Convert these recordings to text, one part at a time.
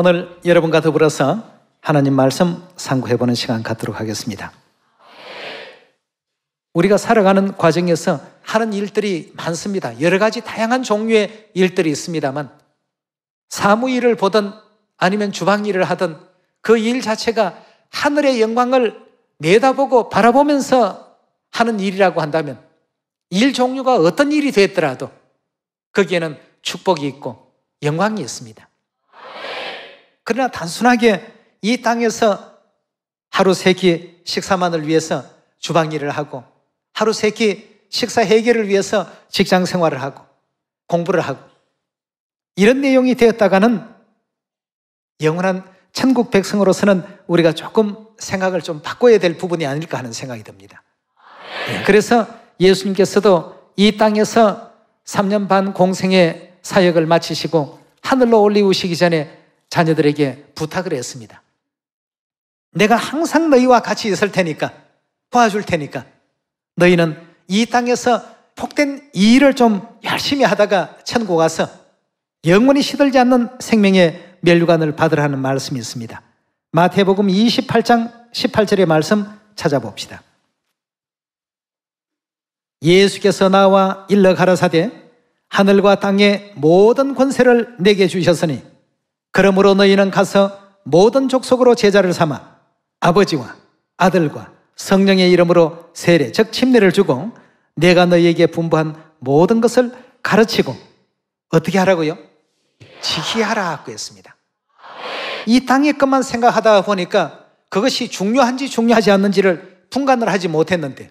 오늘 여러분과 더불어서 하나님 말씀 상고해보는 시간 갖도록 하겠습니다. 우리가 살아가는 과정에서 하는 일들이 많습니다. 여러 가지 다양한 종류의 일들이 있습니다만 사무일을 보든 아니면 주방일을 하든 그 일 자체가 하늘의 영광을 내다보고 바라보면서 하는 일이라고 한다면 일 종류가 어떤 일이 됐더라도 거기에는 축복이 있고 영광이 있습니다. 그러나 단순하게 이 땅에서 하루 세 끼 식사만을 위해서 주방 일을 하고 하루 세 끼 식사 해결을 위해서 직장 생활을 하고 공부를 하고 이런 내용이 되었다가는 영원한 천국 백성으로서는 우리가 조금 생각을 좀 바꿔야 될 부분이 아닐까 하는 생각이 듭니다. 예. 그래서 예수님께서도 이 땅에서 3년 반 공생의 사역을 마치시고 하늘로 올리우시기 전에 자녀들에게 부탁을 했습니다. 내가 항상 너희와 같이 있을 테니까, 도와줄 테니까, 너희는 이 땅에서 폭된 일을 좀 열심히 하다가 천국 가서 영원히 시들지 않는 생명의 멸류관을 받으라는 말씀이 있습니다. 마태복음 28장 18절의 말씀 찾아봅시다. 예수께서 나와 일러 가라사대 하늘과 땅의 모든 권세를 내게 주셨으니 그러므로 너희는 가서 모든 족속으로 제자를 삼아 아버지와 아들과 성령의 이름으로 세례, 즉 침례를 주고 내가 너희에게 분부한 모든 것을 가르치고 어떻게 하라고요? 지키하라고 했습니다. 이 땅의 것만 생각하다 보니까 그것이 중요한지 중요하지 않는지를 분간을 하지 못했는데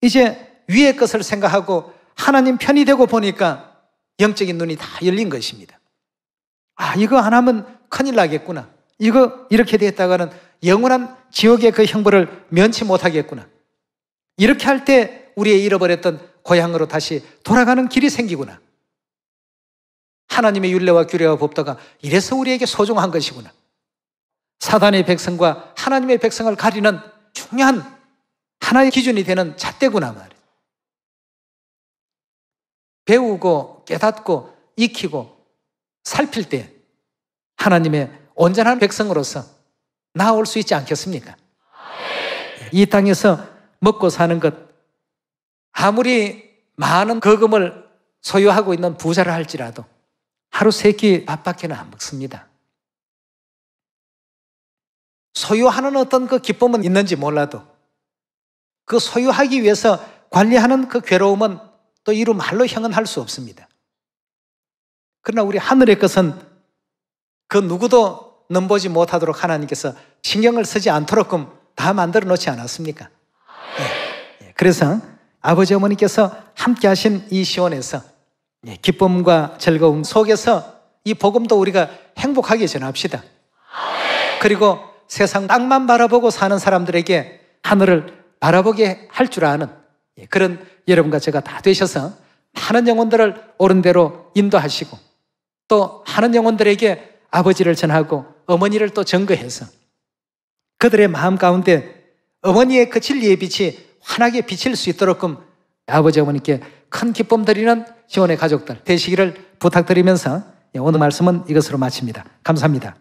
이제 위의 것을 생각하고 하나님 편이 되고 보니까 영적인 눈이 다 열린 것입니다. 아, 이거 안 하면 큰일 나겠구나. 이거 이렇게 됐다가는 영원한 지옥의 그 형벌을 면치 못하겠구나. 이렇게 할 때 우리의 잃어버렸던 고향으로 다시 돌아가는 길이 생기구나. 하나님의 윤례와 규례와 법도가 이래서 우리에게 소중한 것이구나. 사단의 백성과 하나님의 백성을 가리는 중요한 하나의 기준이 되는 잣대구나 말이죠. 배우고 깨닫고 익히고 살필 때 하나님의 온전한 백성으로서 나올 수 있지 않겠습니까? 이 땅에서 먹고 사는 것 아무리 많은 거금을 소유하고 있는 부자를 할지라도 하루 세 끼 밥밖에는 안 먹습니다. 소유하는 어떤 그 기쁨은 있는지 몰라도 그 소유하기 위해서 관리하는 그 괴로움은 또 이루 말로 형언할 수 없습니다. 그러나 우리 하늘의 것은 그 누구도 넘보지 못하도록 하나님께서 신경을 쓰지 않도록끔 다 만들어 놓지 않았습니까? 예, 예. 그래서 아버지 어머니께서 함께 하신 이 시원에서 예. 기쁨과 즐거움 속에서 이 복음도 우리가 행복하게 전합시다. 그리고 세상 땅만 바라보고 사는 사람들에게 하늘을 바라보게 할 줄 아는 예, 그런 여러분과 제가 다 되셔서 많은 영혼들을 옳은 대로 인도하시고 또 많은 영혼들에게 아버지를 전하고 어머니를 또 전거해서 그들의 마음 가운데 어머니의 그 진리의 빛이 환하게 비칠 수 있도록끔 아버지 어머니께 큰 기쁨 드리는 지원의 가족들 되시기를 부탁드리면서 오늘 말씀은 이것으로 마칩니다. 감사합니다.